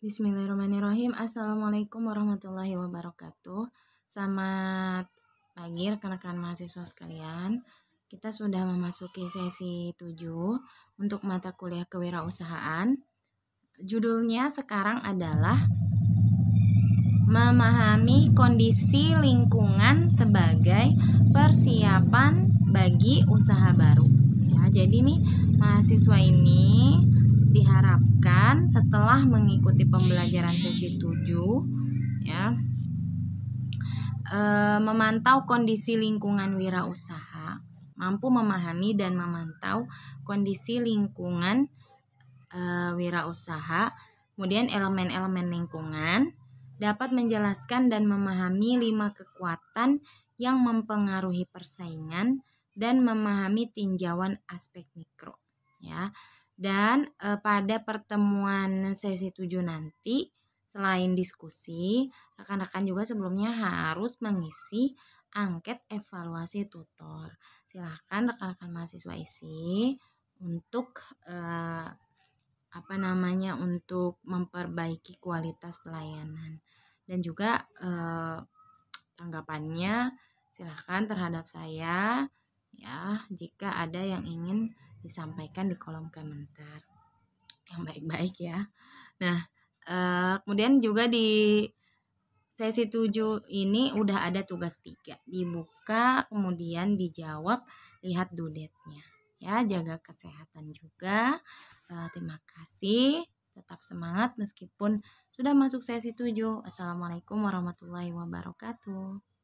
Bismillahirrahmanirrahim. Assalamualaikum warahmatullahi wabarakatuh. Selamat pagi rekan-rekan mahasiswa sekalian. Kita sudah memasuki sesi 7 untuk mata kuliah kewirausahaan. Judulnya sekarang adalah memahami kondisi lingkungan sebagai persiapan bagi usaha baru. Ya, jadi nih mahasiswa ini kalian setelah mengikuti pembelajaran sesi 7 ya eh, memantau kondisi lingkungan wirausaha, mampu memahami dan memantau kondisi lingkungan eh, wirausaha, kemudian elemen-elemen lingkungan dapat menjelaskan dan memahami lima kekuatan yang mempengaruhi persaingan dan memahami tinjauan aspek mikro ya. Dan e, pada pertemuan sesi 7 nanti selain diskusi, rekan-rekan juga sebelumnya harus mengisi angket evaluasi tutor. Silahkan rekan-rekan mahasiswa isi untuk eh, apa namanya untuk memperbaiki kualitas pelayanan dan juga eh, tanggapannya silahkan terhadap saya ya jika ada yang ingin disampaikan di kolom komentar yang baik-baik ya. Nah, eh, kemudian juga di sesi 7 ini udah ada tugas tiga dibuka kemudian dijawab lihat dudetnya ya jaga kesehatan juga eh, terima kasih tetap semangat meskipun sudah masuk sesi 7 assalamualaikum warahmatullahi wabarakatuh